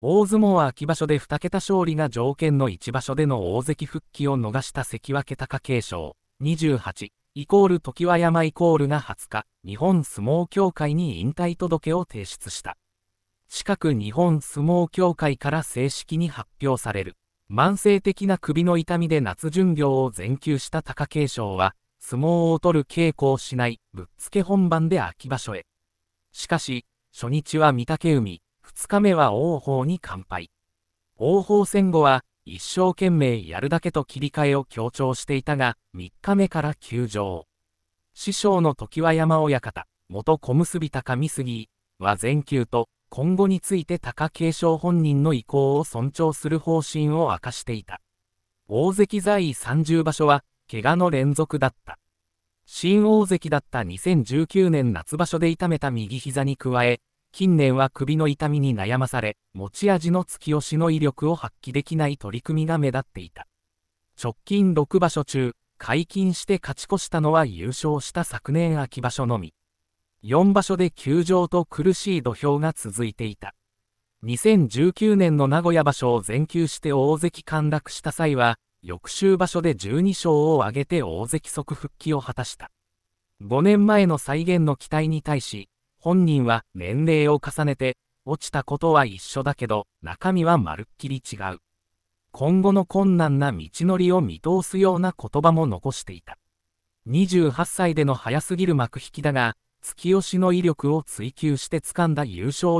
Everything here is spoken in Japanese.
大相撲秋場所で2桁勝利が条件の1場所での大関復帰を逃した関脇貴景勝28イコール常盤山イコールが20日日本相撲協会に引退届を提出した近く日本相撲協会から正式に発表される慢性的な首の痛みで夏巡業を全休した貴景勝は相撲を取る稽古をしないぶっつけ本番で秋場所へしかし初日は御嶽海2日目は王鵬に乾杯。王鵬戦後は、一生懸命やるだけと切り替えを強調していたが、3日目から休場。師匠の常盤山親方、元小結高見杉は全休と、今後について貴景勝本人の意向を尊重する方針を明かしていた。大関在位30場所は、怪我の連続だった。新大関だった2019年夏場所で痛めた右膝に加え、近年は首の痛みに悩まされ、持ち味の突き押しの威力を発揮できない取り組みが目立っていた。直近6場所中、解禁して勝ち越したのは優勝した昨年秋場所のみ。4場所で休場と苦しい土俵が続いていた。2019年の名古屋場所を全休して大関陥落した際は、翌週場所で12勝を挙げて大関即復帰を果たした。5年前の再現の期待に対し、本人は年齢を重ねて、落ちたことは一緒だけど、中身はまるっきり違う。今後の困難な道のりを見通すような言葉も残していた。28歳での早すぎる幕引きだが、月吉の威力を追求して掴んだ優勝